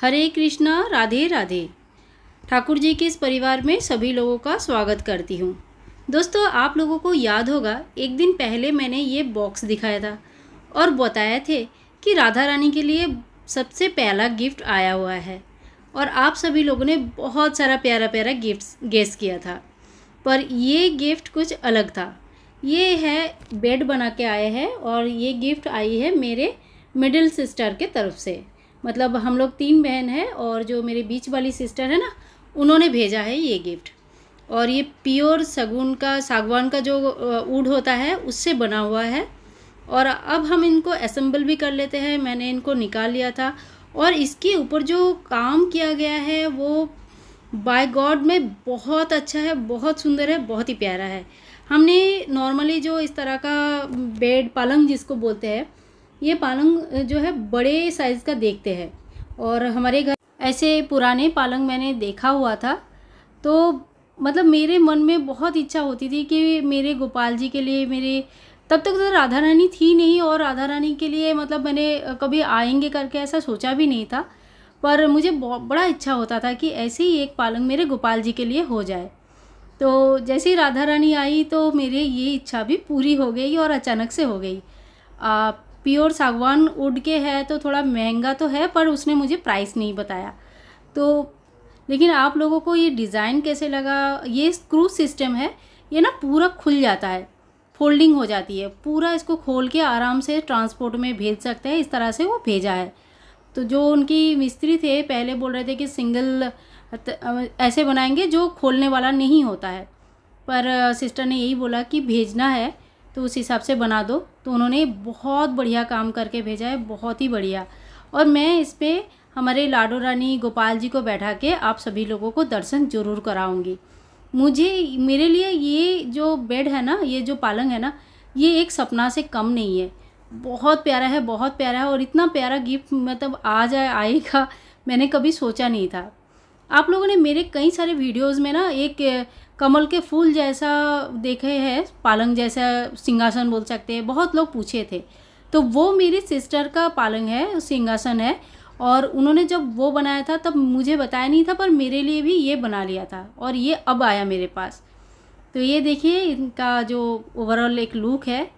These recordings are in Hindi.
हरे कृष्णा राधे राधे ठाकुर जी के इस परिवार में सभी लोगों का स्वागत करती हूँ दोस्तों आप लोगों को याद होगा एक दिन पहले मैंने ये बॉक्स दिखाया था और बताया थे कि राधा रानी के लिए सबसे पहला गिफ्ट आया हुआ है और आप सभी लोगों ने बहुत सारा प्यारा प्यारा गिफ्ट गेस किया था पर ये गिफ्ट कुछ अलग था ये है बेड बना के आए है और ये गिफ्ट आई है मेरे मिडिल सिस्टर के तरफ से मतलब हम लोग तीन बहन हैं और जो मेरे बीच वाली सिस्टर है ना उन्होंने भेजा है ये गिफ्ट और ये प्योर सगुन का सागवान का जो ऊड होता है उससे बना हुआ है और अब हम इनको असम्बल भी कर लेते हैं मैंने इनको निकाल लिया था और इसके ऊपर जो काम किया गया है वो बाय गॉड में बहुत अच्छा है बहुत सुंदर है बहुत ही प्यारा है हमने नॉर्मली जो इस तरह का बेड पलंग जिसको बोलते हैं ये पालंग जो है बड़े साइज़ का देखते हैं और हमारे घर ऐसे पुराने पालंग मैंने देखा हुआ था तो मतलब मेरे मन में बहुत इच्छा होती थी कि मेरे गोपाल जी के लिए मेरे तब तक तो राधा रानी थी नहीं और राधा रानी के लिए मतलब मैंने कभी आएंगे करके ऐसा सोचा भी नहीं था पर मुझे बड़ा इच्छा होता था कि ऐसे ही एक पालंग मेरे गोपाल जी के लिए हो जाए तो जैसे ही राधा रानी आई तो मेरी ये इच्छा भी पूरी हो गई और अचानक से हो गई आप प्योर सागवान उड के है तो थोड़ा महंगा तो है पर उसने मुझे प्राइस नहीं बताया तो लेकिन आप लोगों को ये डिज़ाइन कैसे लगा ये स्क्रू सिस्टम है ये ना पूरा खुल जाता है फोल्डिंग हो जाती है पूरा इसको खोल के आराम से ट्रांसपोर्ट में भेज सकते हैं इस तरह से वो भेजा है तो जो उनकी मिस्त्री थे पहले बोल रहे थे कि सिंगल ऐसे बनाएंगे जो खोलने वाला नहीं होता है पर सिस्टर ने यही बोला कि भेजना है तो उस हिसाब से बना दो तो उन्होंने बहुत बढ़िया काम करके भेजा है बहुत ही बढ़िया और मैं इस पर हमारे लाडो रानी गोपाल जी को बैठा के आप सभी लोगों को दर्शन जरूर कराऊंगी मुझे मेरे लिए ये जो बेड है ना ये जो पालंग है ना ये एक सपना से कम नहीं है बहुत प्यारा है बहुत प्यारा है और इतना प्यारा गिफ्ट मतलब आ जाए आएगा मैंने कभी सोचा नहीं था आप लोगों ने मेरे कई सारे वीडियोस में ना एक कमल के फूल जैसा देखे हैं पालंग जैसा सिंहासन बोल सकते हैं बहुत लोग पूछे थे तो वो मेरी सिस्टर का पालंग है सिंहासन है और उन्होंने जब वो बनाया था तब मुझे बताया नहीं था पर मेरे लिए भी ये बना लिया था और ये अब आया मेरे पास तो ये देखिए इनका जो ओवरऑल एक लुक है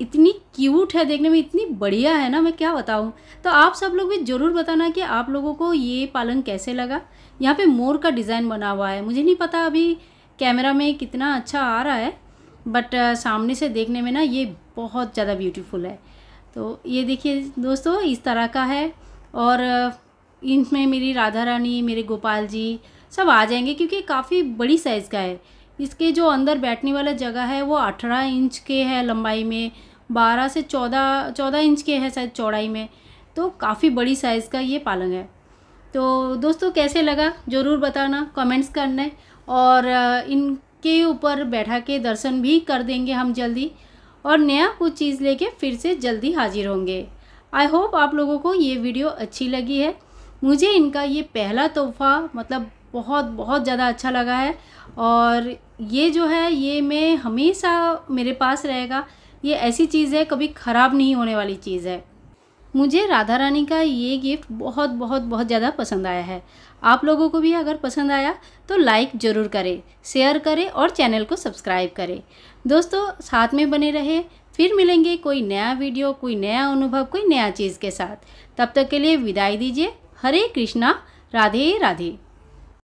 इतनी क्यूट है देखने में इतनी बढ़िया है ना मैं क्या बताऊँ तो आप सब लोग भी ज़रूर बताना कि आप लोगों को ये पालन कैसे लगा यहाँ पे मोर का डिज़ाइन बना हुआ है मुझे नहीं पता अभी कैमरा में कितना अच्छा आ रहा है बट सामने से देखने में ना ये बहुत ज़्यादा ब्यूटीफुल है तो ये देखिए दोस्तों इस तरह का है और इनमें मेरी राधा रानी मेरे गोपाल जी सब आ जाएंगे क्योंकि काफ़ी बड़ी साइज़ का है इसके जो अंदर बैठने वाला जगह है वो अठारह इंच के है लंबाई में बारह से चौदह चौदह इंच के हैं शायद चौड़ाई में तो काफ़ी बड़ी साइज़ का ये पालंग है तो दोस्तों कैसे लगा ज़रूर बताना कमेंट्स करने और इनके ऊपर बैठा के दर्शन भी कर देंगे हम जल्दी और नया कुछ चीज़ लेके फिर से जल्दी हाजिर होंगे आई होप आप लोगों को ये वीडियो अच्छी लगी है मुझे इनका ये पहला तोहफा मतलब बहुत बहुत ज़्यादा अच्छा लगा है और ये जो है ये मैं हमेशा मेरे पास रहेगा ये ऐसी चीज़ है कभी ख़राब नहीं होने वाली चीज़ है मुझे राधा रानी का ये गिफ्ट बहुत बहुत बहुत ज़्यादा पसंद आया है आप लोगों को भी अगर पसंद आया तो लाइक ज़रूर करें शेयर करें और चैनल को सब्सक्राइब करें दोस्तों साथ में बने रहे फिर मिलेंगे कोई नया वीडियो कोई नया अनुभव कोई नया चीज़ के साथ तब तक के लिए विदाई दीजिए हरे कृष्णा राधे राधे